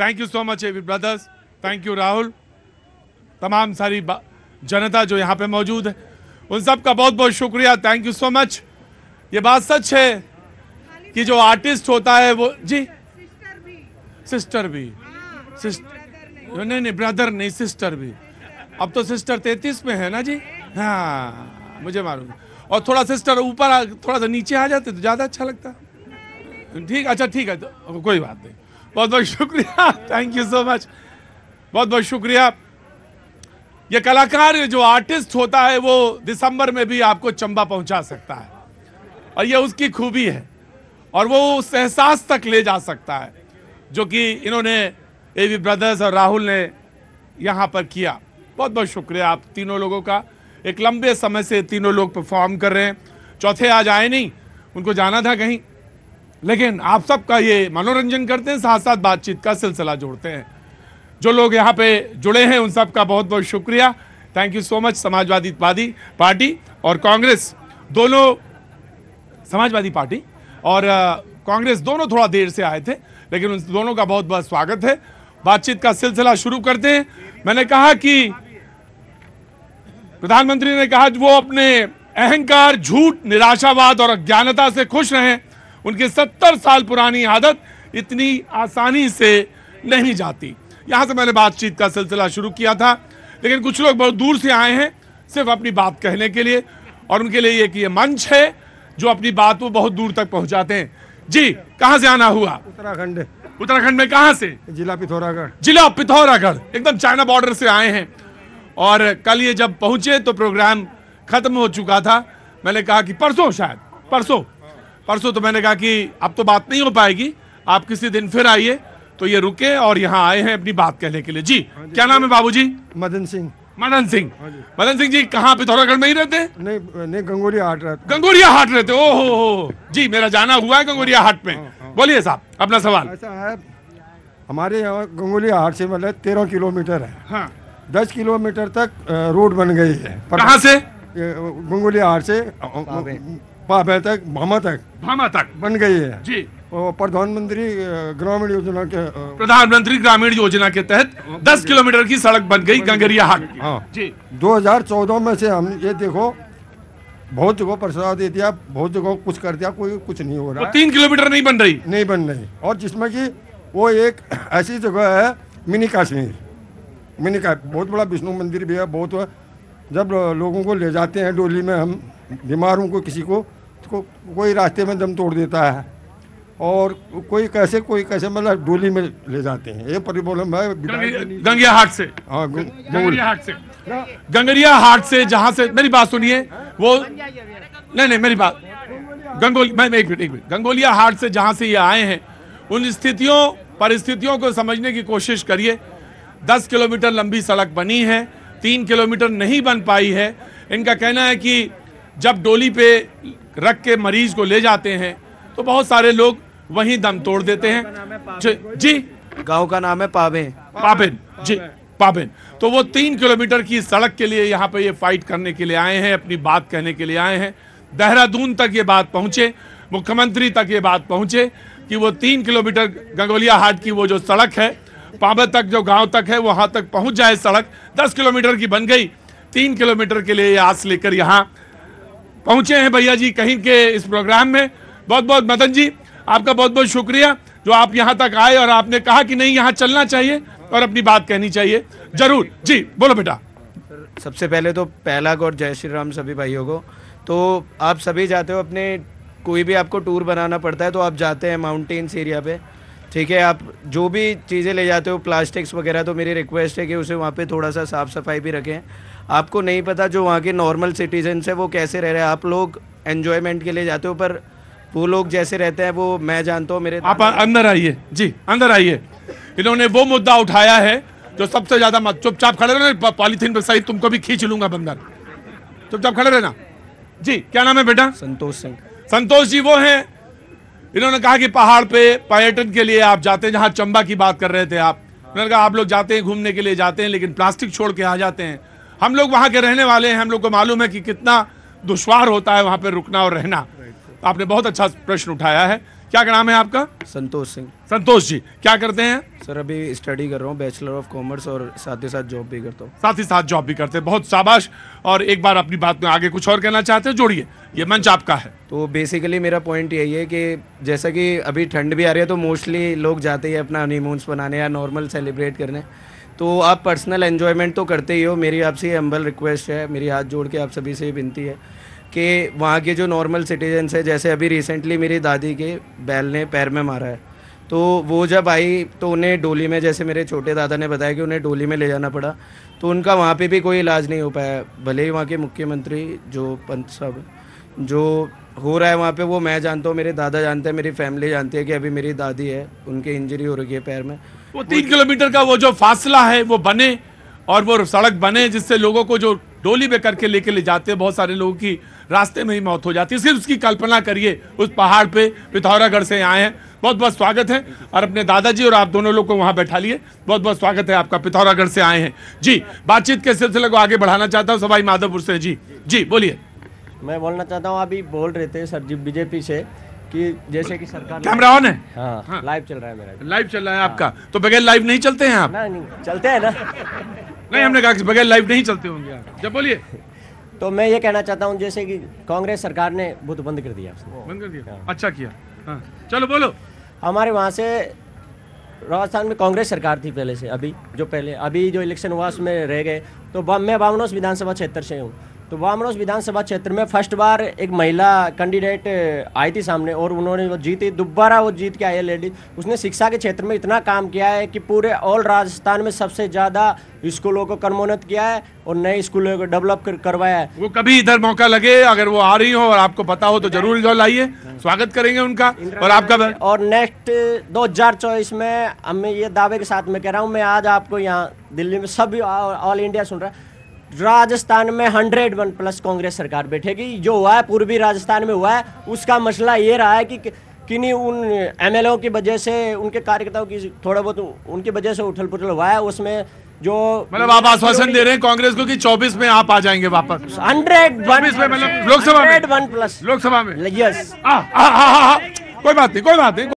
Thank you so much A V brothers thank you Rahul तमाम सारी जनता जो यहाँ पे मौजूद है उन सब का बहुत बहुत शुक्रिया थैंक यू सो मच ये बात सच है कि जो आर्टिस्ट होता है वो जी सिस्टर भी सिस्टर हाँ, हाँ, नहीं नहीं ब्रदर नहीं सिस्टर भी अब तो सिस्टर तैतीस में है ना जी हाँ मुझे मालूम और थोड़ा सिस्टर ऊपर थोड़ा सा नीचे आ जाते तो ज़्यादा अच्छा लगता ठीक अच्छा ठीक है तो कोई बात नहीं बहुत बहुत शुक्रिया थैंक यू सो मच बहुत बहुत शुक्रिया ये कलाकार जो आर्टिस्ट होता है वो दिसंबर में भी आपको चंबा पहुंचा सकता है और ये उसकी खूबी है और वो उस एहसास तक ले जा सकता है जो कि इन्होंने ए वी ब्रदर्स और राहुल ने यहाँ पर किया बहुत बहुत शुक्रिया आप तीनों लोगों का एक लंबे समय से तीनों लोग परफॉर्म कर रहे हैं चौथे आज आए नहीं उनको जाना था कहीं लेकिन आप सबका ये मनोरंजन करते हैं साथ साथ बातचीत का सिलसिला जोड़ते हैं जो लोग यहाँ पे जुड़े हैं उन सबका बहुत बहुत शुक्रिया thank you so much Samajwadi party और कांग्रेस दोनों समाजवादी पार्टी और कांग्रेस दोनों थोड़ा देर से आए थे लेकिन उन दोनों का बहुत बहुत स्वागत है बातचीत का सिलसिला शुरू करते हैं मैंने कहा कि प्रधानमंत्री ने कहा वो अपने अहंकार झूठ निराशावाद और अज्ञानता से खुश रहें उनकी सत्तर साल पुरानी आदत इतनी आसानी से नहीं जाती यहाँ से मैंने बातचीत का सिलसिला शुरू किया था लेकिन कुछ लोग बहुत दूर से आए हैं सिर्फ अपनी बात कहने के लिए और उनके लिए एक ये मंच है जो अपनी बात को बहुत दूर तक पहुँचाते हैं जी कहाँ से आना हुआ उत्तराखंड उत्तराखंड में कहाँ से जिला पिथौरागढ़ जिला पिथौरागढ़ एकदम चाइना बॉर्डर से आए हैं और कल ये जब पहुंचे तो प्रोग्राम खत्म हो चुका था मैंने कहा कि परसों शायद परसों परसों तो मैंने कहा कि अब तो बात नहीं हो पाएगी आप किसी दिन फिर आइए तो ये रुके और यहाँ आए हैं अपनी बात कहने के लिए जी हाँ क्या नाम है बाबूजी मदन सिंह मदन सिंह हाँ मदन सिंह जी कहाँ पिथौरागढ़ में ही रहते नहीं नहीं गंगोरिया हाट रहते गंगोरिया हाट रहते ओ हो हो जी मेरा जाना हुआ है गंगोरिया हाँ, हाट में बोलिए साहब अपना सवाल ऐसा है हमारे यहाँ गंगोलिया हाट से मतलब तेरह किलोमीटर है दस किलोमीटर तक रोड बन गई है कहाँ से गंगोलिया हाट से पाबे तक भामा तक भामा तक बन गई है जी प्रधानमंत्री ग्रामीण योजना के प्रधानमंत्री ग्रामीण योजना के तहत 10 हाँ। किलोमीटर की सड़क बन गई गंगरिया हाट हाँ जी 2014 में से हम ये देखो बहुत जगह प्रस्ताव दे दिया बहुत जगह कुछ कर दिया कोई कुछ नहीं हो रहा तो तीन किलोमीटर नहीं बन रही नहीं बन रही और जिसमें कि वो एक ऐसी जगह है मिनी काश्मीर मिनी का बहुत बड़ा विष्णु मंदिर भी है बहुत जब लोगों को ले जाते हैं डोली में हम बीमारों को किसी को उसको कोई रास्ते में दम तोड़ देता है और कोई कैसे कोई कैसे मतलब डोली में ले जाते हैं ये प्रॉब्लम है गंगिया हाट से हाँ गंगरिया हाट से गंगरिया हाट से जहाँ से मेरी बात सुनिए वो नहीं नहीं मेरी बात गंगोली मैं एक मिनट एक मिनट गंगोलिया हाट से जहाँ से ये आए हैं उन स्थितियों परिस्थितियों को समझने की कोशिश करिए दस किलोमीटर लंबी सड़क बनी है तीन किलोमीटर नहीं बन पाई है इनका कहना है कि जब डोली पे रख के मरीज को ले जाते हैं तो बहुत सारे लोग वहीं दम तोड़ देते हैं जी गांव का नाम है पाबेन पाबेन जी पाबेन तो वो तीन किलोमीटर की सड़क के लिए यहाँ पे ये फाइट करने के लिए आए हैं अपनी बात कहने के लिए आए हैं देहरादून तक ये बात पहुंचे मुख्यमंत्री तक ये बात पहुंचे कि वो तीन किलोमीटर गंगोलिया हाट की वो जो सड़क है पाबे तक जो गांव तक है वहां तक पहुंच जाए सड़क दस किलोमीटर की बन गई तीन किलोमीटर के लिए आस लेकर यहाँ पहुंचे हैं भैया जी कहीं के इस प्रोग्राम में बहुत बहुत मदन जी आपका बहुत बहुत शुक्रिया जो आप यहाँ तक आए और आपने कहा कि नहीं यहाँ चलना चाहिए और अपनी बात कहनी चाहिए जरूर जी बोलो बेटा सबसे पहले तो पहला गौर जय श्री राम सभी भाइयों को तो आप सभी जाते हो अपने कोई भी आपको टूर बनाना पड़ता है तो आप जाते हैं माउंटेन्स एरिया पे ठीक है आप जो भी चीज़ें ले जाते हो प्लास्टिक्स वगैरह तो मेरी रिक्वेस्ट है कि उसे वहाँ पे थोड़ा सा साफ़ सफाई भी रखें आपको नहीं पता जो वहाँ के नॉर्मल सिटीजन्स हैं वो कैसे रह रहे हैं आप लोग एन्जॉयमेंट के लिए जाते हो पर वो लोग जैसे रहते हैं वो मैं जानता हूँ मेरे आप अंदर आइए जी अंदर आइए इन्होंने वो मुद्दा उठाया है जो सबसे ज़्यादा मत चुपचाप खड़े रहना पॉलीथीन पर सही तुमको भी खींच लूंगा बंदर चुपचाप खड़े रहना जी क्या नाम है बेटा संतोष सिंह संतोष जी वो हैं इन्होंने कहा कि पहाड़ पे पर्यटन के लिए आप जाते हैं जहां चंबा की बात कर रहे थे आप उन्होंने कहा आप लोग जाते हैं घूमने के लिए जाते हैं लेकिन प्लास्टिक छोड़ के आ जाते हैं हम लोग वहां के रहने वाले हैं हम लोग को मालूम है कि कितना दुश्वार होता है वहां पर रुकना और रहना आपने बहुत अच्छा प्रश्न उठाया है क्या नाम है आपका संतोष सिंह संतोष जी क्या करते हैं सर अभी स्टडी कर रहा हूँ बैचलर ऑफ कॉमर्स और साथ ही साथ जॉब भी करता हूँ साथ ही साथ जॉब भी करते हैं बहुत शाबाश और एक बार अपनी बात में आगे कुछ और कहना चाहते हैं जोड़िए ये मंच आपका है तो बेसिकली मेरा पॉइंट यही है कि जैसा कि अभी ठंड भी आ रही है तो मोस्टली लोग जाते हैं अपना हनीमून्स बनाने या नॉर्मल सेलिब्रेट करने तो आप पर्सनल एन्जॉयमेंट तो करते ही हो मेरी आपसे अम्बल रिक्वेस्ट है मेरी हाथ जोड़ के आप सभी से विनती है कि वहाँ के जो नॉर्मल सिटीजन्स हैं जैसे अभी रिसेंटली मेरी दादी के बैल ने पैर में मारा है तो वो जब आई तो उन्हें डोली में जैसे मेरे छोटे दादा ने बताया कि उन्हें डोली में ले जाना पड़ा तो उनका वहाँ पे भी कोई इलाज नहीं हो पाया भले ही वहाँ के मुख्यमंत्री जो पंत साहब जो हो रहा है वहाँ पे वो मैं जानता हूँ मेरे दादा जानते हैं मेरी फैमिली जानती है कि अभी मेरी दादी है उनके इंजरी हो रही है पैर में वो तीन किलोमीटर का वो जो फासला है वो बने और वो सड़क बने जिससे लोगों को जो डोली बेकर करके लेके ले जाते हैं बहुत सारे लोगों की रास्ते में ही मौत हो जाती है सिर्फ उसकी कल्पना करिए उस पहाड़ पे पिथौरागढ़ से आए हैं बहुत बहुत स्वागत है और अपने दादाजी और आप दोनों लोग को वहाँ बैठा लिए बहुत बहुत स्वागत है आपका पिथौरागढ़ से आए हैं जी बातचीत के सिलसिले को आगे बढ़ाना चाहता हूँ सवाई माधोपुर से जी जी बोलिए मैं बोलना चाहता हूँ अभी बोल रहे थे सर जी बीजेपी से कि जैसे कि सरकार कैमरा ऑन है हाँ, हाँ, लाइव चल रहा है मेरा लाइव चल रहा है आपका तो बगैर लाइव नहीं चलते हैं आप नहीं चलते हैं ना नहीं हमने कहा कि बगैर लाइव नहीं चलते होंगे जब बोलिए तो मैं ये कहना चाहता हूँ जैसे कि कांग्रेस सरकार ने बुथ बंद कर दिया बंद कर दिया हाँ। अच्छा किया हाँ। चलो बोलो हमारे वहाँ से राजस्थान में कांग्रेस सरकार थी पहले से अभी जो पहले अभी जो इलेक्शन हुआ उसमें रह गए तो मैं बावनोस विधानसभा क्षेत्र से हूँ तो वामड़ोस विधानसभा क्षेत्र में फर्स्ट बार एक महिला कैंडिडेट आई थी सामने और उन्होंने वो जीती दोबारा वो जीत के आई है लेडी उसने शिक्षा के क्षेत्र में इतना काम किया है कि पूरे ऑल राजस्थान में सबसे ज़्यादा स्कूलों को कर्मोन्नत किया है और नए स्कूलों को डेवलप कर, करवाया है वो कभी इधर मौका लगे अगर वो आ रही हो और आपको पता हो तो जरूर जो लाइए स्वागत करेंगे उनका और आपका और नेक्स्ट दो हजार चौबीस में हमें ये दावे के साथ में कह रहा हूँ मैं आज आपको यहाँ दिल्ली में सभी ऑल इंडिया सुन रहा है राजस्थान में हंड्रेड वन प्लस कांग्रेस सरकार बैठेगी जो हुआ है पूर्वी राजस्थान में हुआ है उसका मसला ये रहा है कि किन्हीं उन एम की वजह से उनके कार्यकर्ताओं की थोड़ा बहुत उनकी वजह से उठल पुथल हुआ है उसमें जो मतलब आप आश्वासन दे रहे हैं कांग्रेस को कि 24 में आप आ जाएंगे वापस हंड्रेड में मतलब लोकसभा में वन प्लस लोकसभा में यस कोई बात नहीं कोई बात नहीं